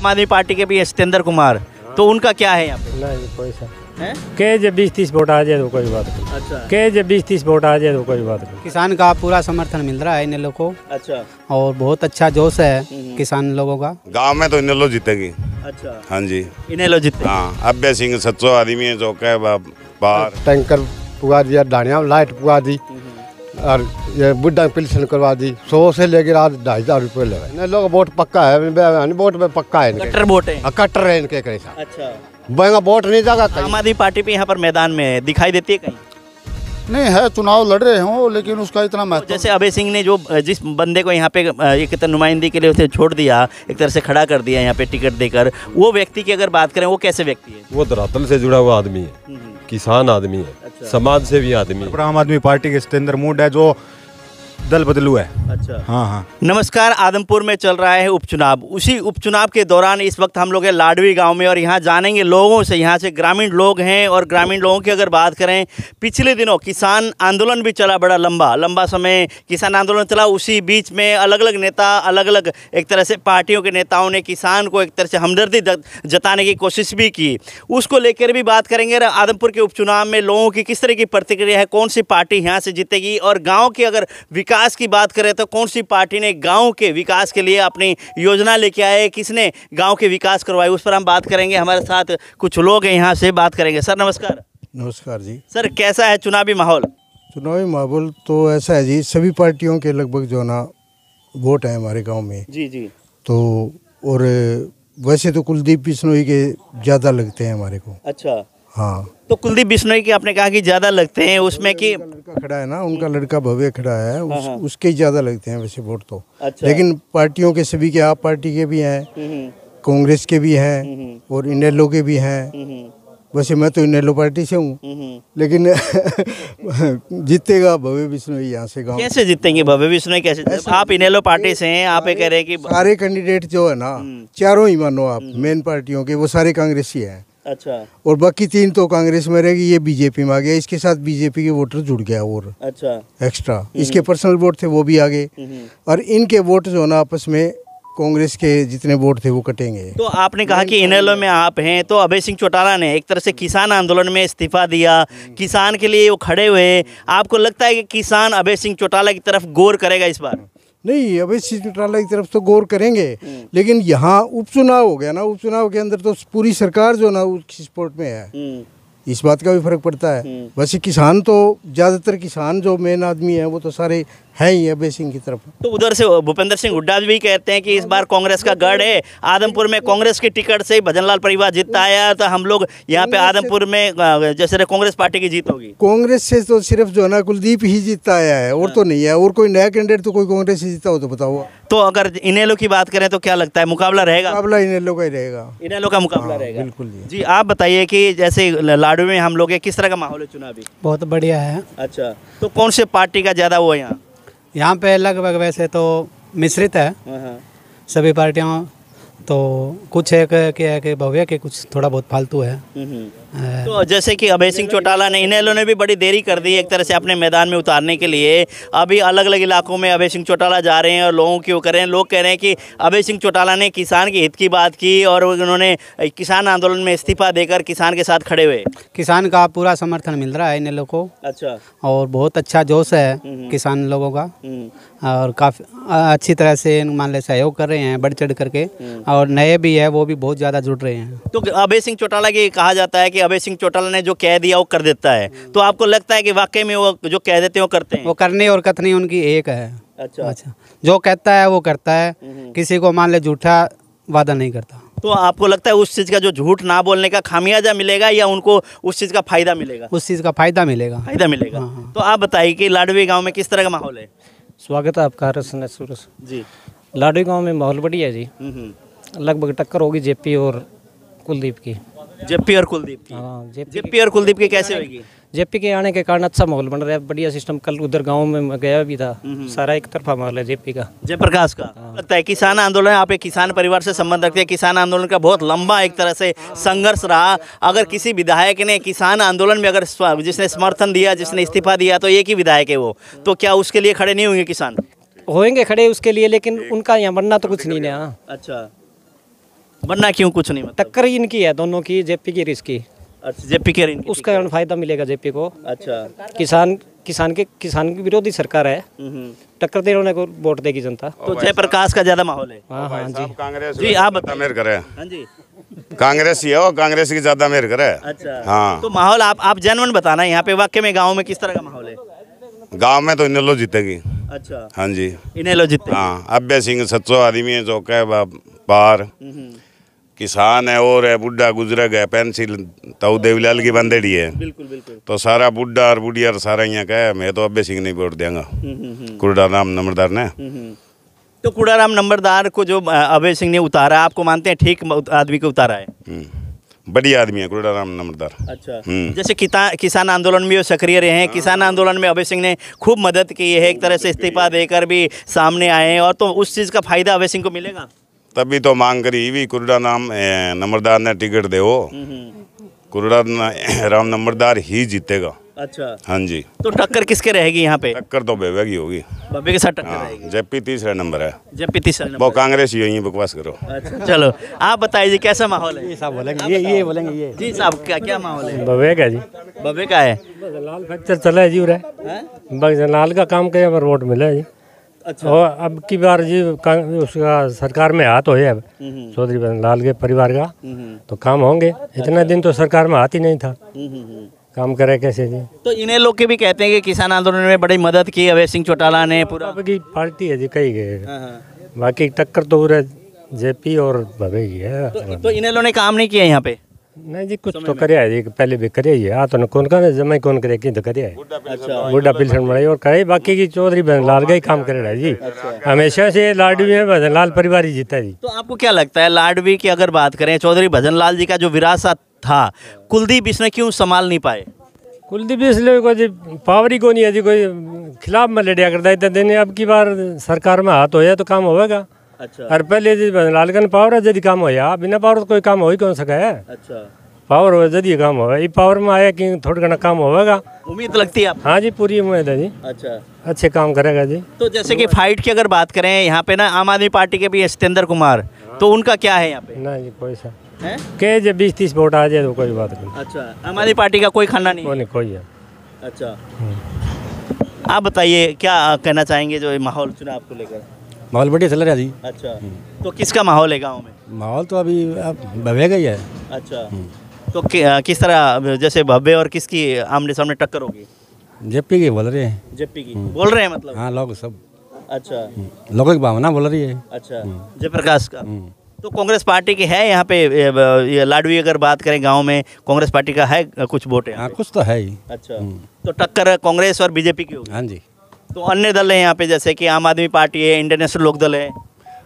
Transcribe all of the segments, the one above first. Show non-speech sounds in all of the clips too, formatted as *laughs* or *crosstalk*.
आम आदमी पार्टी के भी है सत्येंद्र कुमार तो उनका क्या है यहाँ पे नहीं कोई सा के जब बीस तीस वोट आ जाए तो कोई बात नहीं अच्छा के जब बीस तीस वोट आ जाए तो कोई बात नहीं किसान का पूरा समर्थन मिल रहा है इन लोगों को अच्छा और बहुत अच्छा जोश है हम्म, हम्म। किसान लोगों का गांव में तो इन लोग जीतेगी अच्छा हाँ जी इन लोग जीते हाँ अभ्य सिंह सच्चो आदमी है जो कह टैंकर पुआ दिया डाणिया लाइट पुआ दी हम्म, और ये बुढ़ा पेंशन करवा दी सौ से लेकर आज ढाई हजार रुपये लगे लोग बोट पक्का है बोट में पक्का है कटर बोट है हाँ, कटर है इनके कैसा अच्छा बहेगा बोट नहीं जाएगा आम आदमी पार्टी भी यहाँ पर मैदान में दिखाई देती है कहीं नहीं है चुनाव लड़ रहे हो लेकिन उसका इतना तो महत्व जैसे अभय सिंह ने जो जिस बंदे को यहाँ पे एक तरह नुमाइंदगी के लिए उसे छोड़ दिया एक तरह से खड़ा कर दिया यहाँ पे टिकट देकर वो व्यक्ति की अगर बात करें वो कैसे व्यक्ति है वो धरातल से जुड़ा हुआ आदमी है हम्म। किसान आदमी है अच्छा। समाज सेवी आदमी है आम तो आदमी पार्टी के सत्येंद्र मूड है जो दल बदलू है अच्छा हाँ हाँ नमस्कार आदमपुर में चल रहा है उपचुनाव उसी उपचुनाव के दौरान इस वक्त हम लोग हैं लाडवी गांव में और यहाँ जानेंगे लोगों से यहाँ से ग्रामीण लोग हैं और ग्रामीण लोगों की अगर बात करें पिछले दिनों किसान आंदोलन भी चला बड़ा लंबा लंबा समय किसान आंदोलन चला उसी बीच में अलग अलग नेता अलग अलग एक तरह से पार्टियों के नेताओं ने किसान को एक तरह से हमदर्दी जताने की कोशिश भी की उसको लेकर भी बात करेंगे आदमपुर के उपचुनाव में लोगों की किस तरह की प्रतिक्रिया है कौन सी पार्टी यहाँ से जीतेगी और गाँव के अगर विकास विकास की बात करें तो कौन सी पार्टी ने गाँव के विकास के लिए अपनी योजना लेके आए किसने गाँव के विकास करवाए उस पर हम बात करेंगे हमारे साथ कुछ लोग हैं यहाँ से बात करेंगे सर नमस्कार नमस्कार जी सर कैसा है चुनावी माहौल चुनावी माहौल तो ऐसा है जी सभी पार्टियों के लगभग जो ना वोट है हमारे गाँव में जी जी तो और वैसे तो कुलदीप बिश्नोई के ज़्यादा लगते हैं हमारे को अच्छा हाँ तो कुलदीप बिश्नोई की आपने कहा कि ज़्यादा लगते हैं उसमें कि लड़का खड़ा है ना उनका हम्म। लड़का भव्य खड़ा है उस, हाँ, हाँ। उसके ज़्यादा लगते हैं वैसे वोट तो अच्छा। लेकिन पार्टियों के सभी के आप पार्टी के भी हैं हम्म, हम्म। कांग्रेस के भी हैं और इनेलो के भी हैं वैसे मैं तो इनेलो पार्टी से हूँ लेकिन *laughs* जीतेगा भव्य बिश्नोई यहाँ से गाँव कैसे जीतेंगे भव्य बिश्नोई कैसे आप इनेलो पार्टी से हैं आप कह रहे हैं कि सारे कैंडिडेट जो है ना चारों ही मानो आप मेन पार्टियों के वो सारे कांग्रेसी हैं अच्छा और बाकी तीन तो कांग्रेस में रह गई ये बीजेपी में आ गया इसके साथ बीजेपी के वोटर जुड़ गया और अच्छा एक्स्ट्रा हम्म। इसके पर्सनल वोट थे वो भी आ गए हम्म। और इनके वोट जो ना आपस में कांग्रेस के जितने वोट थे वो कटेंगे तो आपने कहा कि इनलो में आप हैं तो अभय सिंह चौटाला ने एक तरह से किसान आंदोलन में इस्तीफा दिया हम्म। किसान के लिए वो खड़े हुए आपको लगता है कि किसान अभय सिंह चौटाला की तरफ गौर करेगा इस बार नहीं अभी शीश की तरफ तो गौर करेंगे हम्म। लेकिन यहाँ उपचुनाव हो गया ना उपचुनाव के अंदर तो पूरी सरकार जो ना उसकी सपोर्ट में है हम्म। इस बात का भी फर्क पड़ता है हम्म। वैसे किसान तो ज़्यादातर किसान जो मेन आदमी है वो तो सारे है ही अभय सिंह की तरफ तो उधर से भूपेंद्र सिंह हुड्डा भी कहते हैं कि इस बार कांग्रेस का गढ़ है आदमपुर में कांग्रेस की टिकट से भजनलाल परिवार जीतता आया तो हम लोग यहाँ पे आदमपुर में जैसे कांग्रेस पार्टी की जीत होगी कांग्रेस से तो सिर्फ जो है ना कुलदीप ही जीतता आया है और तो नहीं है और कोई नया कैंडिडेट तो कोई कांग्रेस ही जीता हो तो बताओ तो अगर इनेलो की बात करें तो क्या लगता है मुकाबला रहेगा मुकाबला इनेलो का ही रहेगा इनेलो का मुकाबला हाँ, रहेगा बिल्कुल जी आप बताइए की जैसे लाडू में हम लोग किस तरह का माहौल है चुनावी बहुत बढ़िया है अच्छा तो कौन से पार्टी का ज़्यादा वो है यहाँ यहाँ पे लगभग वैसे तो मिश्रित है हाँ, हाँ। सभी पार्टियाँ तो कुछ है कि है कि भव्य के कुछ थोड़ा बहुत फालतू है हम्म, हम्म। तो जैसे कि सिंह चौटाला ने इन्हें ने भी बड़ी देरी कर दी एक तरह से अपने मैदान में उतारने के लिए अभी अलग अलग इलाकों में अभय सिंह चौटाला जा रहे हैं और लोगों की वो कर रहे हैं लोग कह रहे हैं कि अभय सिंह चौटाला ने किसान के हित की बात की और उन्होंने किसान आंदोलन में इस्तीफा देकर किसान के साथ खड़े हुए किसान का पूरा समर्थन मिल रहा है इन लोग को अच्छा और बहुत अच्छा जोश है हम्म, हम्म। किसान लोगों का हम्म। और काफ़ी अच्छी तरह से मान ले सहयोग कर रहे हैं बढ़ चढ़ करके और नए भी है वो भी बहुत ज़्यादा जुड़ रहे हैं तो अभय सिंह चौटाला की कहा जाता है कि अभय सिंह चौटाला ने जो कह दिया वो कर देता है हम्म। तो आपको लगता है कि वाकई में वो जो कह देते हैं वो करते हैं वो करने और कथनी उनकी एक है अच्छा अच्छा जो कहता है वो करता है हम्म, हम्म। किसी को मान ले झूठा वादा नहीं करता तो आपको लगता है उस चीज़ का जो झूठ ना बोलने का खामियाजा मिलेगा या उनको उस चीज़ का फायदा मिलेगा उस चीज़ का फायदा मिलेगा फायदा मिलेगा हाँ, हाँ। तो आप बताइए कि लाडवी गांव में किस तरह का माहौल है स्वागत है आपका रसन सूरज जी लाडवी गांव में माहौल बढ़िया जी लगभग टक्कर होगी जेपी और कुलदीप की जेपी और कुलदीप की हाँ जेपी जेपी और कुलदीप की कैसे होगी जेपी के आने के कारण अच्छा माहौल बन रहा है बढ़िया सिस्टम कल उधर गांव में गया भी था हम्म, हम्म। सारा एक तरफा माहौल है जेपी का जयप्रकाश का हाँ। लगता है किसान आंदोलन आप एक किसान परिवार से संबंध रखते हैं किसान आंदोलन का बहुत लंबा एक तरह से संघर्ष रहा अगर किसी विधायक ने किसान आंदोलन में अगर जिसने समर्थन दिया जिसने इस्तीफा दिया तो एक ही विधायक है वो तो क्या उसके लिए खड़े नहीं होंगे किसान होंगे खड़े उसके लिए लेकिन उनका यहाँ बनना तो कुछ नहीं ना अच्छा वरना क्यों कुछ नहीं मतलब टक्कर इनकी है दोनों की जेपी की रिस्की अच्छा जेपी के उसका कारण फायदा मिलेगा जेपी को अच्छा किसान किसान के किसान की विरोधी सरकार है हम्म, हम्म। टक्कर दे उन्हें वोट देगी जनता तो जयप्रकाश का ज्यादा माहौल है हाँ हाँ जी कांग्रेस जी आप मेहर करे हाँ जी कांग्रेस ही है और कांग्रेस की ज्यादा मेहर करे अच्छा हाँ तो माहौल आप आप जनवन बताना यहाँ पे वाक्य में गाँव में किस तरह का माहौल है गाँव में तो इन लोग जीतेगी अच्छा हाँ जी इनेलो जीते हाँ अभ्य सिंह सच्चो आदमी है जो कह बाहर हम्म, किसान है और है बुढ़ा गुजरग है पेंसिल ताऊ देवीलाल की बंदेड़ी है बिल्कुल बिल्कुल तो सारा बुढ़ा और बुढ़िया और सारा यहाँ का मैं तो अबे सिंह नहीं वोट देंगा हम्म, हम्म, हम्म। कुरडा राम नंबरदार ने तो कुड़ाराम नंबरदार को जो अभय सिंह ने उतारा आपको मानते हैं ठीक आदमी को उतारा है बढ़िया आदमी है राम नंबरदार अच्छा जैसे किसान आंदोलन में वो सक्रिय रहे हैं हाँ। किसान आंदोलन में अभय सिंह ने खूब मदद की है एक तरह से इस्तीफा देकर भी सामने आए हैं और तो उस चीज़ का फायदा अभय सिंह को मिलेगा तभी तो मांग करी भी कुरड़ा नाम नंबरदार ने टिकट दे कुरड़ा *coughs* राम नंबरदार ही जीतेगा अच्छा हाँ जी तो टक्कर किसके रहेगी यहाँ पे टक्कर तो बेबे की होगी बब्बे के साथ टक्कर हाँ, जेपी तीसरा नंबर है जेपी तीसरा नंबर वो कांग्रेस ही यही बकवास करो अच्छा चलो आप बताइए कैसा माहौल है ये साहब बोलेंगे ये ये बोलेंगे ये जी साहब क्या क्या माहौल है बबे का जी बबे का है लाल फैक्चर चला है जी उरे हाँ? बस लाल का काम कर रोड मिला है जी अच्छा और अब की बार जी उसका सरकार में हाथ हो अब हम्म, हम्म। चौधरी लाल के परिवार का हम्म, तो काम होंगे इतना अच्छा। दिन तो सरकार में हाथ ही नहीं था काम करे कैसे जी तो इन्हें लोग के भी कहते हैं कि किसान आंदोलन में बड़ी मदद की अवैध सिंह चौटाला ने पूरा की पार्टी है जी कही गए हाँ, हाँ। बाकी टक्कर तो पूरे जेपी और भवे की है तो, तो इन लोगों ने काम नहीं किया यहाँ पे नहीं जी कुछ तो करे जी पहले भी करे ही आ हाँ, तो कौन करे जमा कौन करे की तो करे अच्छा बुढ़ा पिलसन बनाई और करे बाकी की चौधरी लाल का ही काम करे रहा जी अच्छा। हमेशा से लाडवी में लाल परिवार ही जीता जी तो आपको क्या लगता है लाडवी की अगर बात करें चौधरी भजन लाल जी का जो विरासत था कुलदीप इसने क्यों संभाल नहीं पाए कुलदीप इसलिए कोई पावर ही को नहीं है जी कोई खिलाफ में लड़िया करता है अब की बार सरकार में हाथ हो जाए तो काम होगा अच्छा अरे पहले लालगन पावर है जदि काम होया बिना पावर तो कोई काम हो ही कौन सका है अच्छा पावर हो जदि काम हो ये पावर में आया कि थोड़ा घना काम होगा उम्मीद लगती है आप हाँ जी पूरी उम्मीद है जी अच्छा अच्छे काम करेगा जी तो जैसे कि फाइट की अगर बात करें यहाँ पे ना आम आदमी पार्टी के भी है सतेंद्र कुमार तो उनका क्या है यहाँ पे ना जी कोई सा के जब बीस तीस वोट आ जाए तो कोई बात नहीं अच्छा आम आदमी पार्टी का कोई खाना नहीं कोई कोई है अच्छा हम्म। आप बताइए क्या कहना चाहेंगे जो माहौल चुनाव को लेकर माहौल बढ़िया चल रहा है जी अच्छा तो किसका माहौल है गाँव में माहौल तो अभी भव्य का ही है अच्छा हम्म। तो कि, किस तरह जैसे भव्य और किसकी आमने सामने टक्कर होगी जेपी की बोल रहे हैं जेपी की हम्म। बोल रहे हैं मतलब हाँ लोग सब अच्छा हम्म। लोगों की भावना बोल रही है अच्छा जयप्रकाश का तो कांग्रेस पार्टी की है यहाँ पे लाडवी अगर बात करें गांव में कांग्रेस पार्टी का है कुछ वोट है हाँ, कुछ तो है ही अच्छा तो टक्कर कांग्रेस और बीजेपी की होगी हाँ जी तो अन्य दल है यहाँ पे जैसे कि आम आदमी पार्टी है इंडियन नेशनल लोकदल है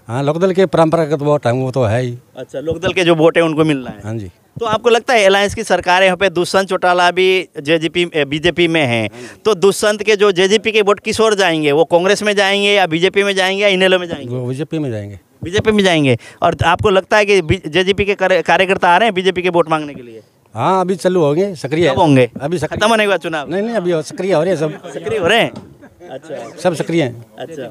हाँ लोकदल के परंपरागत वोट है वो तो है ही अच्छा लोकदल के जो वोट है उनको मिलना है हाँ जी तो आपको लगता है अलायंस की सरकार यहाँ पे दुष्यंत चौटाला भी जे बीजेपी में है हाँ तो दुष्यंत के जो जेजेपी के वोट किस ओर जाएंगे वो कांग्रेस में जाएंगे या बीजेपी में जाएंगे या इनेलो में जाएंगे बीजेपी में जाएंगे बीजेपी में जाएंगे और आपको लगता है कि जेजेपी के कार्यकर्ता आ रहे हैं बीजेपी के वोट मांगने के लिए हाँ अभी चलू होंगे सक्रिय होंगे अभी खत्म होने के बाद चुनाव नहीं नहीं अभी सक्रिय हो रहे हैं सब सक्रिय हो रहे हैं अच्छा सब सक्रिय हैं अच्छा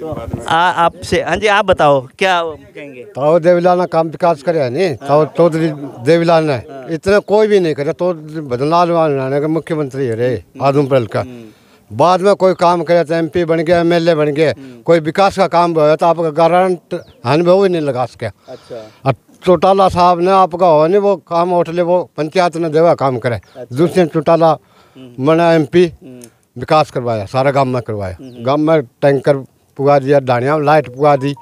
तो आपसे हाँ जी आप बताओ क्या कहेंगे तो देवीलाल ने काम विकास करे है नी तो, तो देवीलाल ने हाँ। इतना कोई भी नहीं करे तो बदलाल मुख्यमंत्री है रे हम्म। आदमपुर का हम्म। बाद में कोई काम करे तो एमपी बन गया एमएलए बन गया हम्म। कोई विकास का काम भी हो तो आपका गारंट हन भी नहीं लगा सके अच्छा चौटाला साहब ने आपका हो नहीं वो काम उठ ले वो पंचायत ने देवा काम करे अच्छा। दूसरे चौटाला मना एमपी विकास करवाया सारा गांव में करवाया गांव में टैंकर पुगा दिया डाणिया लाइट पुगा दी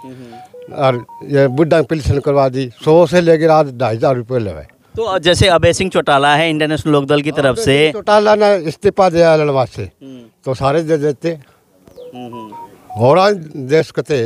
और ये बुढ़ा पिल्सन करवा दी सौ से लेकर आज ढाई हज़ार रुपये लगाए तो जैसे अभय सिंह चौटाला है इंटरनेशनल लोक दल की तरफ से चौटाला ने इस्तीफा दिया लड़वास से हम्म। तो सारे दे देते हम्म, हम्म। देश कते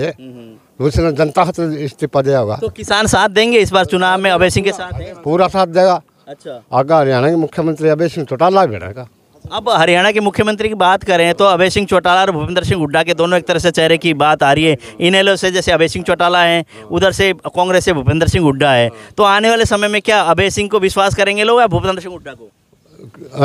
उसने जनता से इस्तीफा दिया होगा तो किसान साथ देंगे इस बार चुनाव में अभय सिंह के साथ पूरा साथ देगा अच्छा आगे हरियाणा के मुख्यमंत्री अभय सिंह चौटाला भी रहेगा अब हरियाणा के मुख्यमंत्री की बात करें तो अभय सिंह चौटाला और भूपेंद्र सिंह हुड्डा के दोनों एक तरह से चेहरे की बात आ रही है इनैलो से जैसे अभय सिंह चौटाला हैं उधर से कांग्रेस से भूपेंद्र सिंह हुड्डा है तो आने वाले समय में क्या अभय सिंह को विश्वास करेंगे लोग या भूपेंद्र सिंह हुड्डा को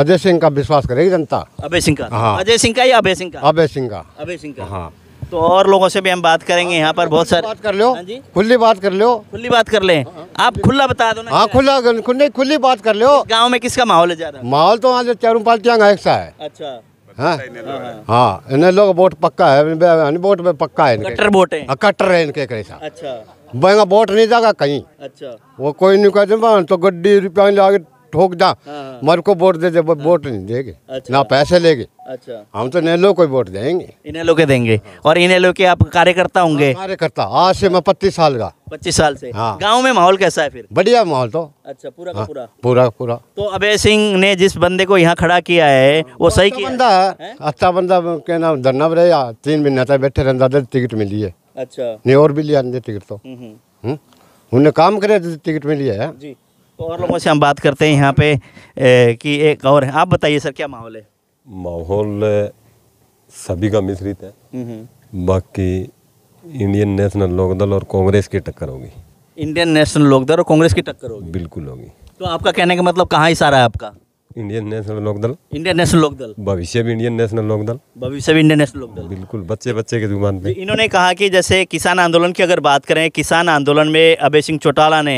अजय सिंह का विश्वास करेगी जनता अभय सिंह का हाँ अजय सिंह का या अभय सिंह का अभय सिंह का अभय सिंह का हाँ तो और लोगों से भी हम बात करेंगे यहाँ पर बहुत सारे बात कर लो हाँ खुली बात कर लो खुली बात कर लें हाँ। आप खुला बता दो ना हाँ खुला खुली खुली बात कर लो गांव में किसका माहौल है ज्यादा माहौल तो वहाँ चारों पार्टियाँ का हिस्सा है अच्छा हाँ हाँ इन्हें लोग वोट पक्का है वोट में पक्का है कट्टर वोट है हाँ, कट्टर है इनके कैसा अच्छा वोट नहीं जाएगा कहीं अच्छा वो कोई नहीं कहते तो गड्डी रुपया लागे ठोक जा हाँ, हाँ। मर को वोट दे दे वोट नहीं देंगे अच्छा। ना पैसे लेंगे अच्छा हम तो इन्हें को वोट देंगे इनेलो के देंगे और इनेलो के आप कार्यकर्ता हाँ, होंगे कार्यकर्ता आज से मैं पच्चीस साल का पच्चीस साल से हाँ गांव में माहौल कैसा है फिर बढ़िया माहौल तो अच्छा पूरा हाँ, पूरा पूरा पूरा तो अभय सिंह ने जिस बंदे को यहाँ खड़ा किया है वो सही अच्छा किया बंदा है अच्छा बंदा के नाम धरना रहे तीन महीने तक बैठे रहता टिकट मिली है अच्छा नहीं और भी लिया टिकट तो हम्म, हम्म। हम्म, उन्हें काम करे टिकट मिली है जी तो और लोगों से हम बात करते हैं यहाँ पे ए, कि एक और है आप बताइए सर क्या माहौल है माहौल सभी का मिश्रित है हम्म, हम्म। बाकी इंडियन नेशनल लोकदल और कांग्रेस की टक्कर होगी इंडियन नेशनल लोकदल और कांग्रेस की टक्कर होगी बिल्कुल होगी तो आपका कहने का मतलब कहाँ इशारा है आपका Indian national Lokdal Indian national Lokdal भविष्य भी इंडियन नेशनल लोकदल भविष्य भी इंडियन नेशनल लोकदल बिल्कुल बच्चे बच्चे के जुबान में तो इन्होंने कहा कि जैसे किसान आंदोलन की अगर बात करें किसान आंदोलन में अभय सिंह चौटाला ने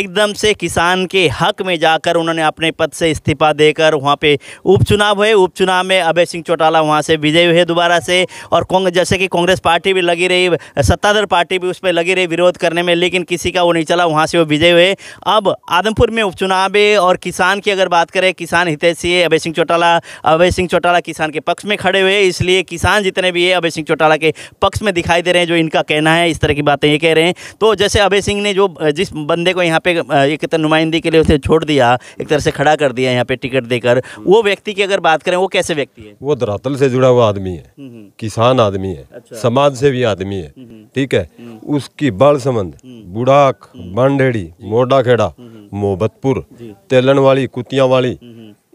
एकदम से किसान के हक में जाकर उन्होंने अपने पद से इस्तीफा देकर वहाँ पे उपचुनाव हुए उपचुनाव में अभय सिंह चौटाला वहाँ से विजय हुए दोबारा से और जैसे कि कांग्रेस पार्टी भी लगी रही सत्ताधार पार्टी भी उस पर लगी रही विरोध करने में लेकिन किसी का वो नहीं चला वहाँ से वो विजय हुए अब आदमपुर में उपचुनाव है और किसान की अगर बात करें किसान हितैषी अभय सिंह चौटाला अभय सिंह चौटाला किसान के पक्ष में खड़े हुए है इसलिए किसान जितने भी है अभय सिंह चौटाला के पक्ष में दिखाई दे रहे हैं जो इनका कहना है इस तरह की बातें ये कह रहे हैं तो जैसे अभय सिंह ने जो जिस बंदे को यहाँ पे एक तरह नुमाइंदी के लिए उसे छोड़ दिया एक तरह से खड़ा कर दिया यहाँ पे टिकट देकर वो व्यक्ति की अगर बात करें वो कैसे व्यक्ति है वो धरातल से जुड़ा हुआ आदमी है हम्म, हम्म। किसान आदमी है अच्छा। समाज से भी आदमी है हम्म, ठीक है उसकी बाल संबंध बुढ़ाक बांडेड़ी मोडा खेड़ा मोहब्बतपुर तेलन वाली कुतिया वाली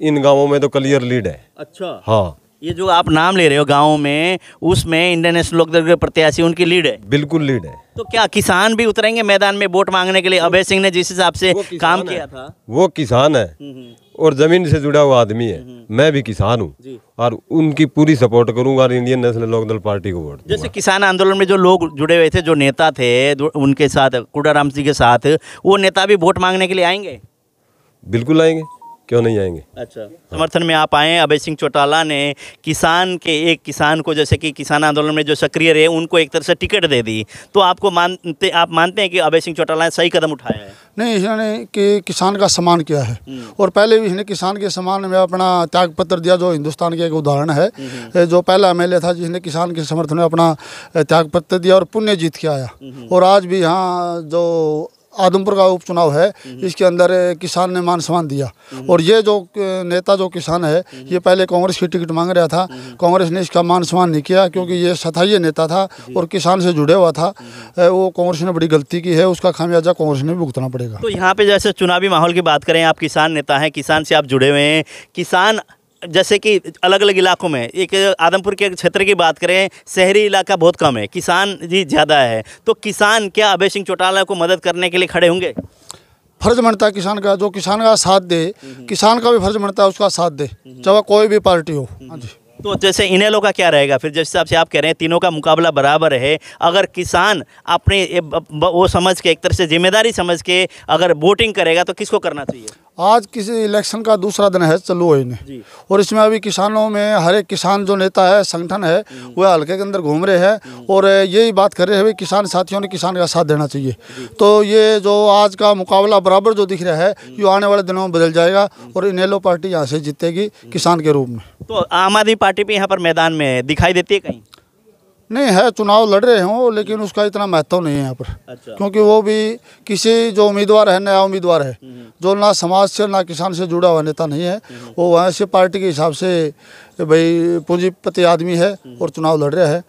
इन गांवों में तो क्लियर लीड है अच्छा हाँ ये जो आप नाम ले रहे हो गाँव में उसमें इंडियन नेशनल लोकदल के प्रत्याशी उनकी लीड है बिल्कुल लीड है तो क्या किसान भी उतरेंगे मैदान में वोट मांगने के लिए अभय सिंह ने जिस हिसाब से काम किया था वो किसान है हम्म, हम्म। और जमीन से जुड़ा हुआ आदमी है हम्म, मैं भी किसान हूँ और उनकी पूरी सपोर्ट करूंगा और इंडियन नेशनल लोकदल पार्टी को वोट जैसे किसान आंदोलन में जो लोग जुड़े हुए थे जो नेता थे उनके साथ कुडाराम जी के साथ वो नेता भी वोट मांगने के लिए आएंगे बिल्कुल आएंगे क्यों नहीं आएंगे अच्छा समर्थन में आप आए अभय सिंह चौटाला ने किसान के एक किसान को जैसे कि किसान आंदोलन में जो सक्रिय रहे उनको एक तरह से टिकट दे दी तो आपको मानते आप मानते हैं कि अभय सिंह चौटाला ने सही कदम उठाया है नहीं इन्होंने कि किसान का सम्मान किया है हम्म। और पहले भी इसने किसान के सम्मान में अपना त्याग पत्र दिया जो हिंदुस्तान का एक उदाहरण है हम्म, हम्म। जो पहला एम था जिसने किसान के समर्थन में अपना त्याग पत्र दिया और पुण्य जीत के आया और आज भी यहाँ जो आदमपुर का उपचुनाव है हम्म, हम्म। इसके अंदर किसान ने मान सम्मान दिया हम्म, और ये जो नेता जो किसान है ये पहले कांग्रेस की टिकट मांग रहा था कांग्रेस ने इसका मान सम्मान नहीं किया क्योंकि ये सथाइय नेता था और किसान से जुड़े हुआ था वो कांग्रेस ने बड़ी गलती की है उसका खामियाजा कांग्रेस ने भुगतना पड़ेगा तो यहाँ पे जैसे चुनावी माहौल की बात करें आप किसान नेता हैं किसान से आप जुड़े हुए हैं किसान जैसे कि अलग अलग इलाकों में एक आदमपुर के क्षेत्र की बात करें शहरी इलाका बहुत कम है किसान जी ज़्यादा है तो किसान क्या अभय सिंह चौटाला को मदद करने के लिए खड़े होंगे फर्ज बनता है किसान का जो किसान का साथ दे हम्म। किसान का भी फर्ज बनता है उसका साथ दे चाहे कोई भी पार्टी हो हाँ जी तो जैसे इन्हें लोग का क्या रहेगा फिर जिस हिसाब से आप कह रहे हैं तीनों का मुकाबला बराबर है अगर किसान अपने वो समझ के एक तरह से जिम्मेदारी समझ के अगर वोटिंग करेगा तो किसको करना चाहिए आज किसी इलेक्शन का दूसरा दिन है चलो इन्हें और इसमें अभी किसानों में हर एक किसान जो नेता है संगठन है हम्म। वह हल्के के अंदर घूम रहे हैं हम्म। और यही बात कर रहे हैं किसान साथियों ने किसान का साथ देना चाहिए तो ये जो आज का मुकाबला बराबर जो दिख रहा है हम्म। ये आने वाले दिनों में बदल जाएगा और इनेलो पार्टी यहाँ से जीतेगी किसान के रूप में तो आम आदमी पार्टी भी यहाँ पर मैदान में है दिखाई देती है कहीं नहीं है चुनाव लड़ रहे हों लेकिन उसका इतना महत्व नहीं है यहाँ पर अच्छा। क्योंकि वो भी किसी जो उम्मीदवार है नया उम्मीदवार है हम्म, हम्म। जो ना समाज से ना किसान से जुड़ा हुआ नेता नहीं है हम्म, वो वहाँ से पार्टी के हिसाब से भाई पूंजीपति आदमी है और चुनाव लड़ रहा है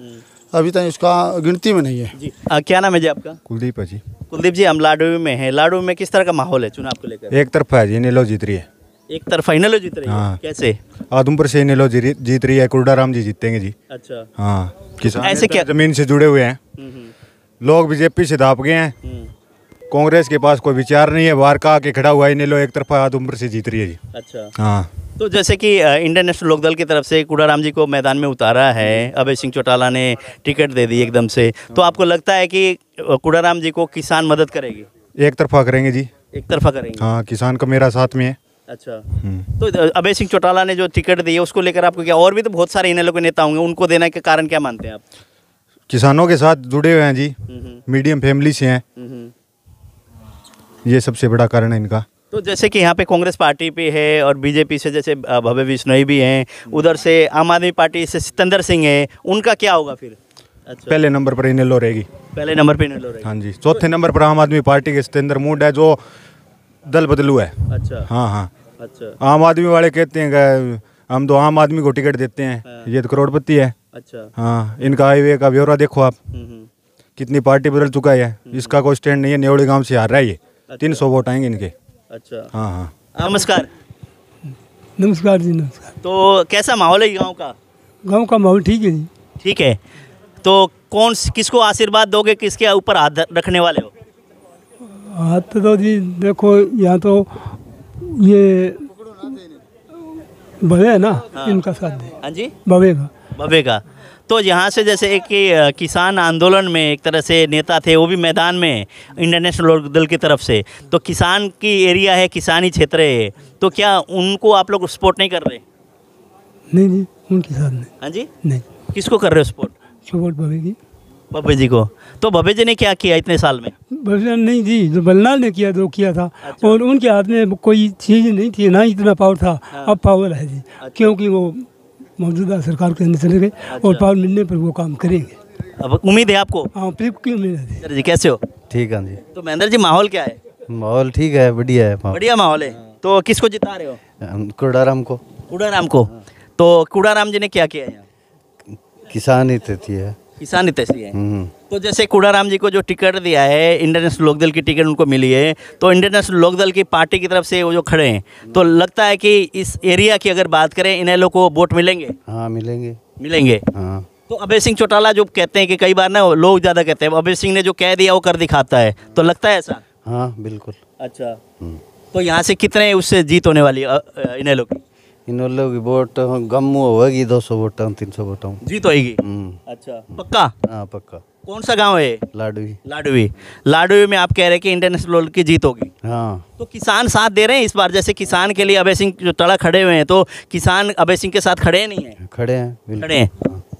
अभी तक उसका गिनती में नहीं है जी आ, क्या नाम है जी आपका कुलदीप है जी कुलदीप जी हम लाडू में है लाडू में किस तरह का माहौल है चुनाव को लेकर एक तरफा है जी नीलो जीत रही है एक तरफा इनेलो जीत रही है हाँ। कैसे आदमपुर से इनेलो जीत रही है कुर्डाराम जी जीतेंगे जी अच्छा हाँ किसान ऐसे क्या जमीन से जुड़े हुए हैं हम्म, हम्म। लोग बीजेपी से दाप गए हैं हम्म। कांग्रेस के पास कोई विचार नहीं है बाहर का के खड़ा हुआ है इनेलो एक तरफा आदमपुर से जीत रही है जी अच्छा हाँ तो जैसे कि इंडियन नेशनल लोकदल की तरफ से कूड़ाराम जी को मैदान में उतारा है अभय सिंह चौटाला ने टिकट दे दी एकदम से तो आपको लगता है कि कूड़ाराम जी को किसान मदद करेगी एक तरफा करेंगे जी एक तरफा करेंगे हाँ किसान का मेरा साथ में है अच्छा हम्म। तो अभय सिंह चौटाला ने जो टिकट दी है उसको लेकर आपको क्या और भी तो बहुत सारे इन लोगों के नेता होंगे उनको देने के कारण क्या मानते हैं आप किसानों के साथ जुड़े हुए हैं जी मीडियम फैमिली से हैं ये सबसे बड़ा कारण है इनका तो जैसे कि यहाँ पे कांग्रेस पार्टी पे है और बीजेपी से जैसे भव्य बिश्नोई भी हैं उधर से आम आदमी पार्टी से सितंदर सिंह है उनका क्या होगा फिर अच्छा। पहले नंबर पर इनेलो रहेगी पहले नंबर पर इनेलो रहेगी हाँ जी चौथे नंबर पर आम आदमी पार्टी के सितेंद्र मूड है जो दल बदल हुआ है अच्छा हाँ हाँ अच्छा आम आदमी वाले कहते हैं कि हम तो आम आदमी को टिकट देते हैं हाँ। ये तो करोड़पति है अच्छा हाँ इनका हाईवे का ब्यौरा देखो आप हम्म, हम्म। कितनी पार्टी बदल चुका है हम्म, इसका कोई स्टैंड नहीं है नेवड़ी गांव से हार रहा है ये अच्छा। तीन सौ वोट आएंगे इनके अच्छा हाँ हाँ नमस्कार नमस्कार जी नमस्कार तो कैसा माहौल है गाँव का गाँव का माहौल ठीक है जी ठीक है तो कौन किसको आशीर्वाद दोगे किसके ऊपर हाथ रखने वाले हो हाँ तो जी देखो यहाँ तो ये भवे है ना हाँ। इनका साथ दे हाँ जी भवे का भवे का तो यहाँ से जैसे एक किसान आंदोलन में एक तरह से नेता थे वो भी मैदान में इंटरनेशनल लोक दल की तरफ से तो किसान की एरिया है किसानी क्षेत्र है तो क्या उनको आप लोग सपोर्ट नहीं कर रहे नहीं जी उनके साथ नहीं हाँ जी नहीं किसको कर रहे हो सपोर्ट सपोर्ट भवे की बब्बे जी को तो बब्बे जी ने क्या किया इतने साल में बलना नहीं जी जो तो बलनाल ने किया जो तो किया था अच्छा। और उनके हाथ में कोई चीज़ नहीं थी ना इतना पावर था हाँ। अब पावर है जी अच्छा। क्योंकि वो मौजूदा सरकार के अंदर चले गए अच्छा। और पावर मिलने पर वो काम करेंगे अब उम्मीद है आपको हाँ की उम्मीद है जी कैसे हो ठीक है जी तो महेंद्र जी माहौल क्या है माहौल ठीक है बढ़िया है बढ़िया माहौल है हाँ। तो किसको जिता रहे हो कुड़ाराम को कुड़ाराम को हाँ। तो कुड़ाराम जी ने क्या किया किसान ही है किसान हितैषी है तो जैसे कूड़ाराम जी को जो टिकट दिया है इंडियन लोक लोकदल की टिकट उनको मिली है तो इंडियन लोक लोकदल की पार्टी की तरफ से वो जो खड़े हैं तो लगता है कि इस एरिया की अगर बात करें इन्हें लोग को वोट मिलेंगे हाँ मिलेंगे मिलेंगे हाँ तो अभय सिंह चौटाला जो कहते हैं कि कई बार ना लोग ज़्यादा कहते हैं अभय सिंह ने जो कह दिया वो कर दिखाता है तो लगता है ऐसा हाँ बिल्कुल अच्छा हम्म। तो यहाँ से कितने उससे जीत होने वाली है इन्हें लोग की इन लोग वोट गम होगी दो सौ बोट तीन सौ बोट जीत होगी अच्छा पक्का हाँ पक्का कौन सा गांव है लाडवी लाडवी लाडवी में आप कह रहे हैं कि इंटरनेशनल लेवल की जीत होगी हाँ तो किसान साथ दे रहे हैं इस बार जैसे किसान के लिए अभय सिंह जो तड़ा खड़े हुए हैं तो किसान अभय सिंह के साथ खड़े नहीं है खड़े हैं खड़े हैं